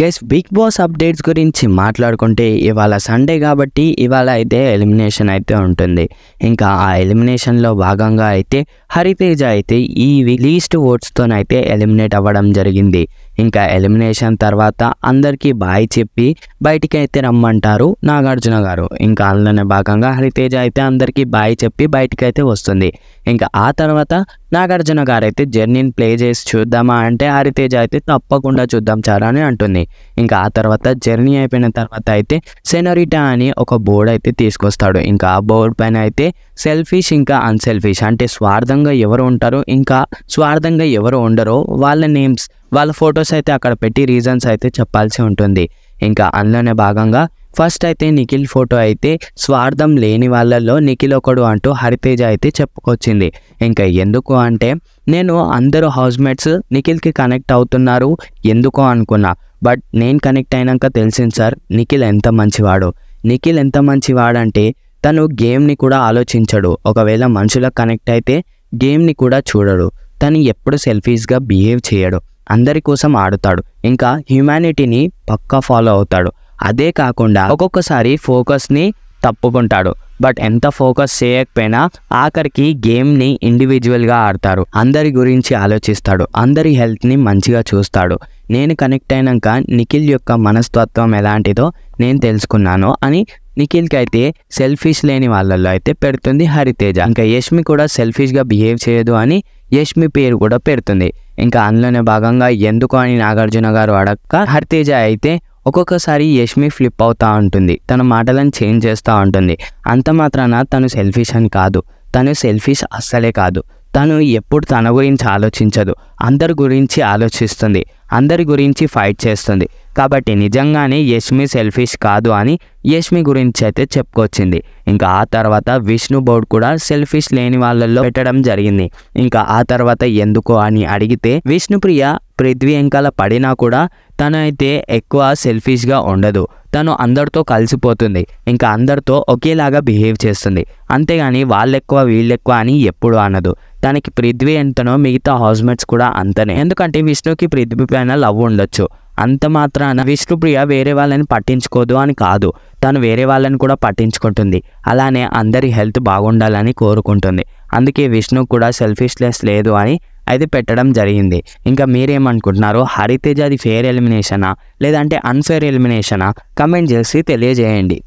guys big boss updates గురించి మాట్లాడుకుంటే ఇవాళ సండే కాబట్టి ఇవాళ అయితే ఎలిమినేషన్ అయితే ఉంటుంది ఇంకా ఆ ఎలిమినేషన్లో భాగంగా అయితే హరితేజ అయితే ఈ లీస్ట్ ఓట్స్తోనైతే ఎలిమినేట్ అవ్వడం జరిగింది ఇంకా ఎలిమినేషన్ తర్వాత అందరికీ బాయ్ చెప్పి బయటికి అయితే రమ్మంటారు నాగార్జున గారు ఇంకా అందులోనే భాగంగా హరితేజ అయితే అందరికీ బాయ్ చెప్పి బయటికి అయితే వస్తుంది ఇంకా ఆ తర్వాత నాగార్జున గారు అయితే జర్నీని ప్లే చేసి చూద్దామా అంటే హరితేజ అయితే తప్పకుండా చూద్దాం చారా అని అంటుంది ఇంకా ఆ తర్వాత జర్నీ అయిపోయిన తర్వాత అయితే సెనరిటా అని ఒక బోర్డు అయితే తీసుకొస్తాడు ఇంకా ఆ బోర్డు పైన అయితే సెల్ఫిష్ ఇంకా అన్సెల్ఫిష్ అంటే స్వార్థంగా ఎవరు ఉంటారో ఇంకా స్వార్థంగా ఎవరు ఉండరో వాళ్ళ నేమ్స్ వాళ్ళ ఫొటోస్ అయితే అక్కడ పెట్టి రీజన్స్ అయితే చెప్పాల్సి ఉంటుంది ఇంకా అందులోనే భాగంగా ఫస్ట్ అయితే నిఖిల్ ఫోటో అయితే స్వార్థం లేని వాళ్ళల్లో నిఖిల్ ఒకడు అంటూ హరితేజ అయితే చెప్పుకొచ్చింది ఇంకా ఎందుకు అంటే నేను అందరూ హౌస్మేట్స్ నిఖిల్కి కనెక్ట్ అవుతున్నారు ఎందుకో అనుకున్నా బట్ నేను కనెక్ట్ అయినాక తెలిసింది సార్ నిఖిల్ ఎంత మంచివాడు నిఖిల్ ఎంత మంచివాడంటే తను గేమ్ని కూడా ఆలోచించడు ఒకవేళ మనుషులకు కనెక్ట్ అయితే గేమ్ని కూడా చూడడు తను ఎప్పుడు సెల్ఫీస్గా బిహేవ్ చేయడు అందరి కోసం ఆడుతాడు ఇంకా హ్యుమానిటీని పక్కా ఫాలో అవుతాడు అదే కాకుండా ఒక్కొక్కసారి ఫోకస్ని తప్పుకుంటాడు బట్ ఎంత ఫోకస్ చేయకపోయినా ఆఖరికి గేమ్ని ఇండివిజువల్గా ఆడతారు అందరి గురించి ఆలోచిస్తాడు అందరి హెల్త్ని మంచిగా చూస్తాడు నేను కనెక్ట్ అయినాక నిఖిల్ యొక్క మనస్తత్వం ఎలాంటిదో నేను తెలుసుకున్నాను అని నిఖిల్కి అయితే సెల్ఫిష్ లేని వాళ్ళల్లో అయితే పెడుతుంది హరితేజ ఇంకా యష్మి కూడా సెల్ఫిష్గా బిహేవ్ చేయదు అని యష్మి పేరు కూడా పెడుతుంది ఇంకా అందులోనే భాగంగా ఎందుకు అని నాగార్జున గారు అడక్క హర్తేజ అయితే ఒక్కొక్కసారి యష్మి ఫ్లిప్ అవుతూ ఉంటుంది తన మాటలను చేంజ్ చేస్తూ ఉంటుంది అంత మాత్రాన తను సెల్ఫిష్ అని కాదు తను సెల్ఫిష్ అస్సలే కాదు తను ఎప్పుడు తన గురించి ఆలోచించదు అందరి గురించి ఆలోచిస్తుంది అందరి గురించి ఫైట్ చేస్తుంది కాబట్టి నిజంగానే యష్మి సెల్ఫిష్ కాదు అని యష్మి గురించి అయితే చెప్పుకొచ్చింది ఇంకా ఆ తర్వాత విష్ణు బౌడ్ కూడా సెల్ఫిష్ లేని వాళ్ళల్లో పెట్టడం జరిగింది ఇంకా ఆ తర్వాత ఎందుకు అని అడిగితే విష్ణుప్రియ పృథ్వీ ఎంకాల పడినా కూడా అయితే ఎక్కువ సెల్ఫిష్గా ఉండదు తను అందరితో కలిసిపోతుంది ఇంకా అందరితో ఒకేలాగా బిహేవ్ చేస్తుంది అంతేగాని వాళ్ళెక్కువ వీళ్ళెక్కువ అని ఎప్పుడు అనదు తనకి పృథ్వీ ఎంతనో మిగతా హౌస్మేట్స్ కూడా అంతనే ఎందుకంటే విష్ణుకి పృథ్వీ పైన లవ్ ఉండొచ్చు అంత మాత్రాన విష్ణుప్రియ వేరే వాళ్ళని పట్టించుకోదు అని కాదు తను వేరే వాళ్ళని కూడా పట్టించుకుంటుంది అలానే అందరి హెల్త్ బాగుండాలని కోరుకుంటుంది అందుకే విష్ణు కూడా సెల్ఫిష్నెస్ లేదు అని అయితే పెట్టడం జరిగింది ఇంకా మీరేమనుకుంటున్నారు హరితేజ అది ఫేర్ ఎలిమినేషనా లేదంటే అన్ఫేర్ ఎలిమినేషనా కమెంట్ చేసి తెలియజేయండి